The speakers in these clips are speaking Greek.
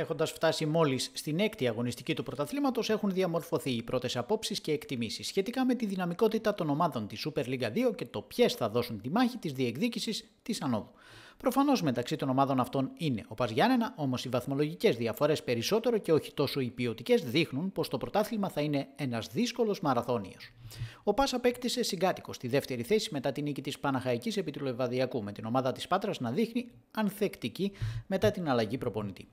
Έχοντας φτάσει μόλις στην έκτη αγωνιστική του πρωταθλήματος, έχουν διαμορφωθεί οι πρώτες απόψεις και εκτιμήσεις σχετικά με τη δυναμικότητα των ομάδων της Super League 2 και το ποιες θα δώσουν τη μάχη της διεκδίκησης της ανόδου. Προφανώς μεταξύ των ομάδων αυτών είναι ο Παζιάννενα, όμως οι βαθμολογικές διαφορές περισσότερο και όχι τόσο οι ποιοτικές δείχνουν πως το πρωτάθλημα θα είναι ένας δύσκολος μαραθώνιος. Ο Πας απέκτησε συγκάτοικο στη δεύτερη θέση μετά την νίκη της Παναχαϊκής επί του Λεβαδιακού, με την ομάδα της Πάτρας να δείχνει ανθεκτική μετά την αλλαγή προπονητή.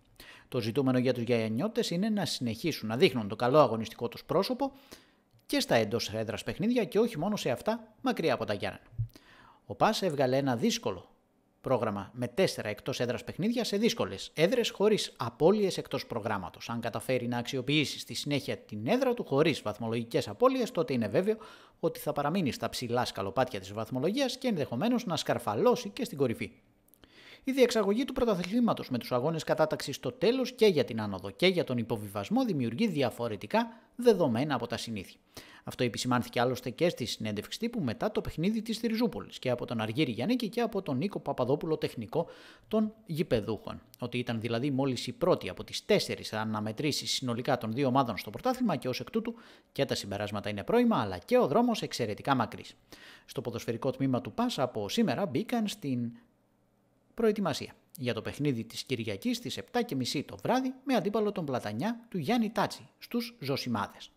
Το ζητούμενο για τους Γιαννιώτες είναι να συνεχίσουν να δείχνουν το καλό αγωνιστικό τους πρόσωπο και στα εντός έδρας παιχνίδια και όχι μόνο σε αυτά μακριά από τα Γιάννα. Ο Πας έβγαλε ένα δύσκολο πρόγραμμα με τέσσερα εκτός έδρας παιχνίδια σε δύσκολες έδρες χωρίς απώλειες εκτός προγράμματος. Αν καταφέρει να αξιοποιήσει στη συνέχεια την έδρα του χωρίς βαθμολογικές απώλειες, τότε είναι βέβαιο ότι θα παραμείνει στα ψηλά σκαλοπάτια της βαθμολογίας και ενδεχομένως να σκαρφαλώσει και στην κορυφή η διεξαγωγή του πρωταθλήματος με τους αγώνες κατάταξης στο τέλος και για την άνοδο και για τον υποβιβασμό δημιουργεί διαφορετικά δεδομένα από τα συνήθεια. Αυτό επισημάνθηκε άλλωστε και στη συνέντευξη τύπου μετά το παιχνίδι της Τριζούπολη και από τον Αργύρι Γιάννη και από τον Νίκο Παπαδόπουλο, τεχνικό των γηπεδούχων. Ότι ήταν δηλαδή μόλις η πρώτη από τις τέσσερις αναμετρήσεις συνολικά των δύο ομάδων στο πρωτάθλημα και ως εκ τούτου και τα συμπεράσματα είναι πρόημα, αλλά και ο δρόμος εξαιρετικά μακρύς. Στο ποδοσφαιρικό τμήμα του ΠΑΣ από σήμερα μπήκαν στην προετοιμασία για το παιχνίδι της Κυριακής στις 7.30 το βράδυ με αντίπαλο τον Πλατανιά του Γιάννη Τάτσι στους Ζωσιμάδες.